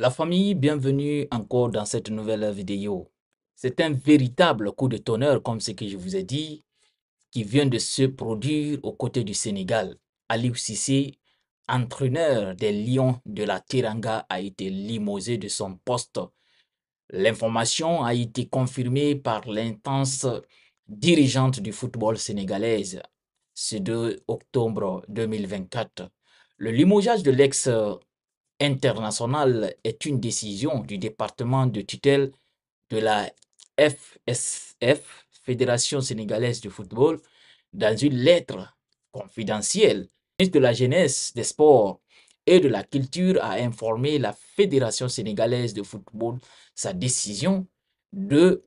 La famille, bienvenue encore dans cette nouvelle vidéo. C'est un véritable coup de tonnerre, comme ce que je vous ai dit, qui vient de se produire aux côtés du Sénégal. Aliou Sissé, entraîneur des Lions de la Tiranga, a été limosé de son poste. L'information a été confirmée par l'intense dirigeante du football sénégalaise ce 2 octobre 2024. Le limogeage de l'ex internationale est une décision du département de tutelle de la FSF, Fédération sénégalaise de football, dans une lettre confidentielle. Le ministre de la Jeunesse, des Sports et de la Culture a informé la Fédération sénégalaise de football sa décision de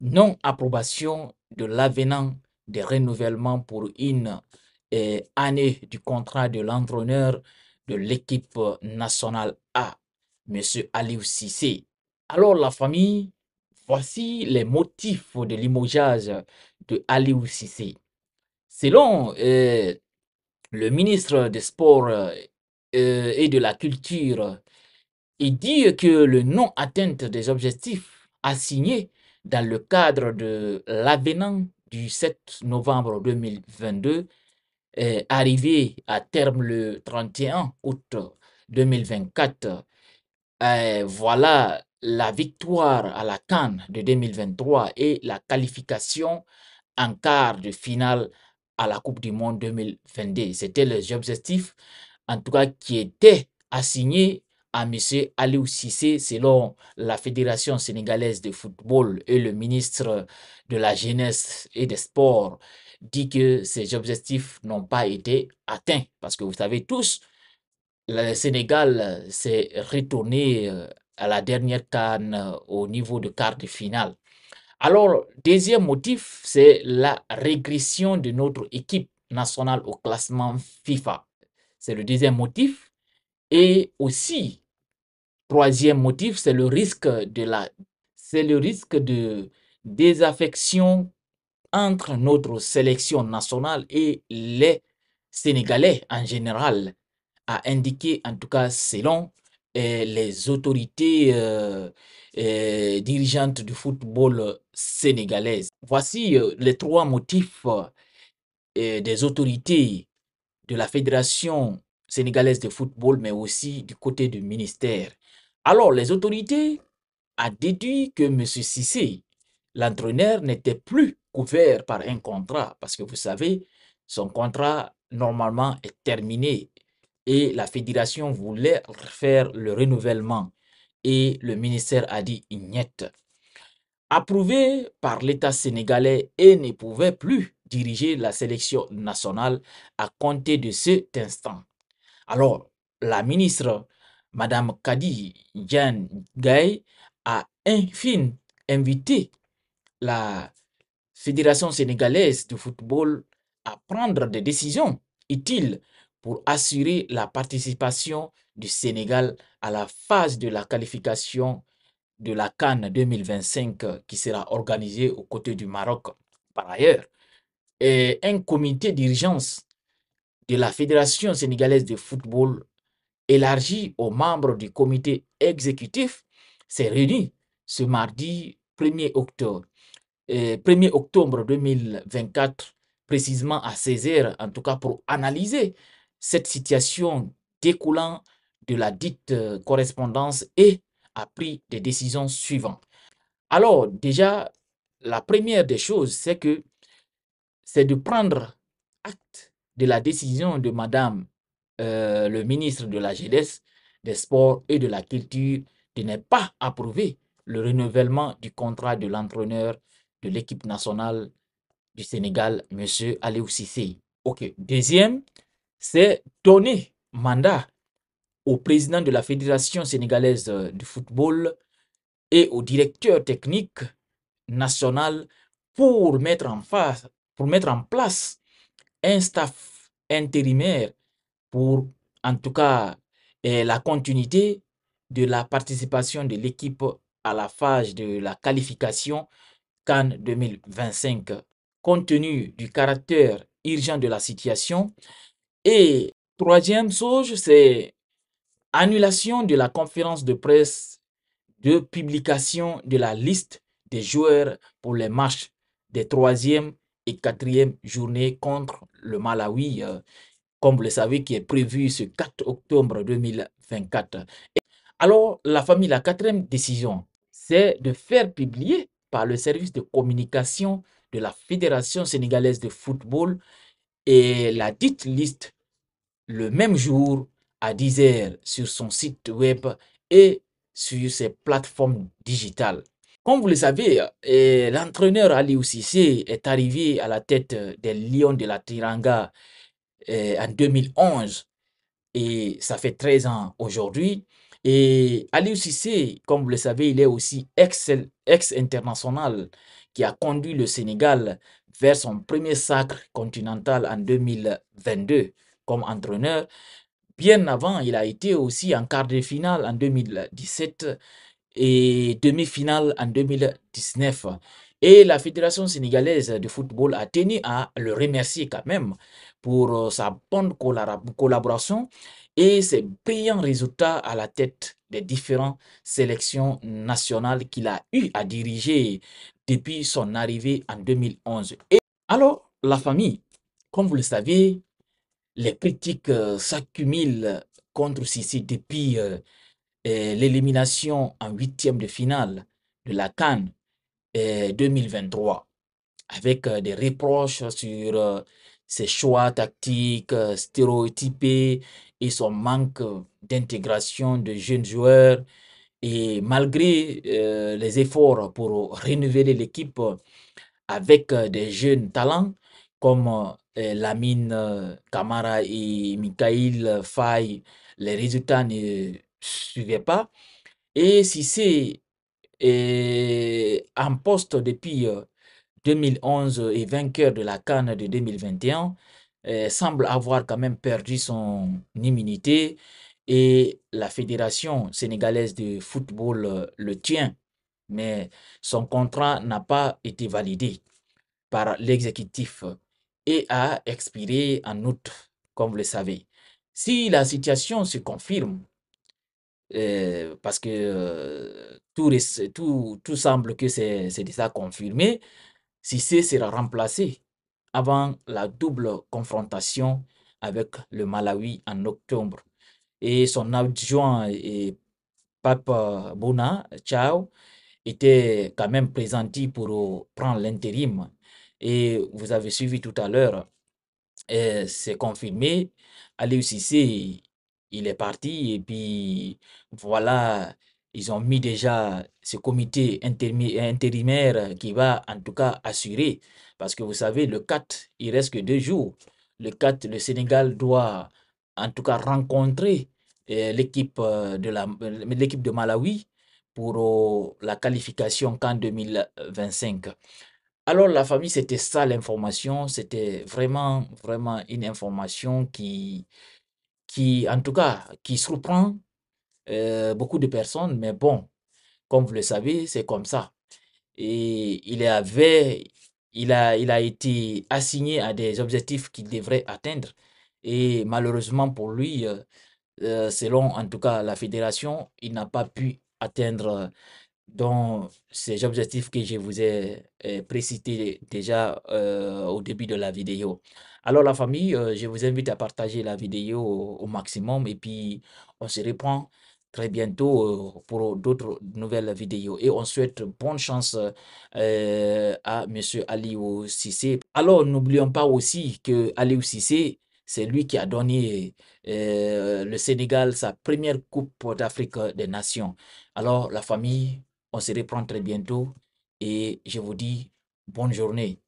non-approbation de l'avenant des renouvellements pour une eh, année du contrat de l'entraîneur de l'équipe euh, nationale A, Monsieur Aliou Sissé. Alors la famille, voici les motifs de limogeage de Aliou Sissé. Selon euh, le ministre des Sports euh, et de la Culture, il dit que le non-atteinte des objectifs assignés dans le cadre de l'avenant du 7 novembre 2022 arrivé à terme le 31 août 2024. Euh, voilà la victoire à la Cannes de 2023 et la qualification en quart de finale à la Coupe du Monde 2022. C'était les objectifs, en tout cas, qui étaient assignés à M. Aliou Sissé selon la Fédération sénégalaise de football et le ministre de la Jeunesse et des Sports dit que ces objectifs n'ont pas été atteints. Parce que vous savez tous, le Sénégal s'est retourné euh, à la dernière canne euh, au niveau de quart de finale. Alors, deuxième motif, c'est la régression de notre équipe nationale au classement FIFA. C'est le deuxième motif. Et aussi, troisième motif, c'est le risque de la c'est le risque de désaffection entre notre sélection nationale et les Sénégalais en général, a indiqué, en tout cas selon eh, les autorités eh, eh, dirigeantes du football sénégalaise. Voici euh, les trois motifs des autorités de la Fédération sénégalaise de football, mais aussi du côté du ministère. Alors, les autorités a déduit que M. Sissé, l'entraîneur, n'était plus couvert par un contrat, parce que vous savez, son contrat normalement est terminé et la fédération voulait faire le renouvellement et le ministère a dit ignette. Approuvé par l'État sénégalais et ne pouvait plus diriger la sélection nationale à compter de cet instant. Alors, la ministre, Madame Kadi Jan Gay, a enfin invité la Fédération sénégalaise de football à prendre des décisions utiles pour assurer la participation du Sénégal à la phase de la qualification de la Cannes 2025 qui sera organisée aux côtés du Maroc par ailleurs. un comité d'urgence de la Fédération sénégalaise de football élargi aux membres du comité exécutif s'est réuni ce mardi 1er octobre 1er euh, octobre 2024, précisément à 16 en tout cas pour analyser cette situation découlant de la dite euh, correspondance et a pris des décisions suivantes. Alors, déjà, la première des choses, c'est que c'est de prendre acte de la décision de Madame euh, le ministre de la Jeunesse, des Sports et de la Culture de ne pas approuver le renouvellement du contrat de l'entraîneur de l'équipe nationale du Sénégal, M. Aliou Sissé. OK. Deuxième, c'est donner mandat au président de la Fédération sénégalaise euh, de football et au directeur technique national pour mettre en, place un staff intérimaire pour, en tout cas, la continuité de la participation de l'équipe à la phase de la qualification 2025. Compte tenu du caractère urgent de la situation. Et troisième chose, c'est annulation de la conférence de presse de publication de la liste des joueurs pour les matchs des troisième et quatrième journée contre le Malawi, euh, comme vous le savez, qui est prévu ce 4 octobre 2024. Et alors, la famille, la quatrième décision, c'est de faire publier par le service de communication de la Fédération sénégalaise de football et la dite liste le même jour à 10 h sur son site web et sur ses plateformes digitales. Comme vous le savez, euh, l'entraîneur Ali Oussissé est arrivé à la tête euh, des Lions de la Tiranga euh, en 2011 et ça fait 13 ans aujourd'hui. Et Aliou Sissé, comme vous le savez, il est aussi ex-international qui a conduit le Sénégal vers son premier sacre continental en 2022 comme entraîneur. Bien avant, il a été aussi en quart de finale en 2017 et demi-finale en 2019. Et la Fédération sénégalaise de football a tenu à le remercier quand même pour euh, sa bonne collaboration et ses brillants résultats à la tête des différentes sélections nationales qu'il a eu à diriger depuis son arrivée en 2011. Et alors, la famille, comme vous le savez, les critiques euh, s'accumulent contre Sissi depuis euh, euh, l'élimination en huitième de finale de la Cannes 2023, avec des reproches sur ses choix tactiques euh, stéréotypés et son manque d'intégration de jeunes joueurs. Et malgré euh, les efforts pour renouveler l'équipe avec euh, des jeunes talents comme Lamine Camara et Mikhail Faye, les résultats ne suivaient pas. Et si c'est en poste depuis 2011 et vainqueur de la Cannes de 2021, euh, semble avoir quand même perdu son immunité et la Fédération sénégalaise de football euh, le tient, mais son contrat n'a pas été validé par l'exécutif et a expiré en août, comme vous le savez. Si la situation se confirme, euh, parce que tout, tout, semble que c'est déjà confirmé, Sissé sera remplacé avant la double confrontation avec le Malawi en octobre. Et son adjoint et Pape euh, Bona Chao était quand même présenté pour euh, prendre l'intérim. Et vous avez suivi tout à l'heure, euh, c'est confirmé. Aliou Cissé, il est parti et puis voilà, ils ont mis déjà ce comité intérimaire qui va en tout cas assurer, parce que vous savez, le 4, il reste que deux jours. Le 4, le Sénégal doit en tout cas rencontrer euh, l'équipe euh, de, euh, l'équipe de Malawi pour la qualification qu'en 2025. Alors la famille, c'était ça l'information, c'était vraiment, vraiment une information qui, qui, en tout cas, qui surprend euh, beaucoup de personnes, mais bon, comme vous le savez, c'est comme ça. Et il avait, il a, il a été assigné à des objectifs qu'il devrait atteindre. Et malheureusement pour lui, euh, euh, selon en tout cas la fédération, il n'a pas pu atteindre dans ces objectifs que je vous ai précités déjà au début de la vidéo. Alors la famille, je vous invite à partager la vidéo au maximum et puis on se reprend très bientôt euh, pour d'autres nouvelles vidéos. Et on souhaite bonne chance euh, à Monsieur Aliou Sissé. Alors, n'oublions pas aussi que Aliou Sissé, c'est lui qui a donné euh, le Sénégal sa première Coupe d'Afrique des Nations. Alors, la famille, on se reprend très bientôt et je vous dis bonne journée.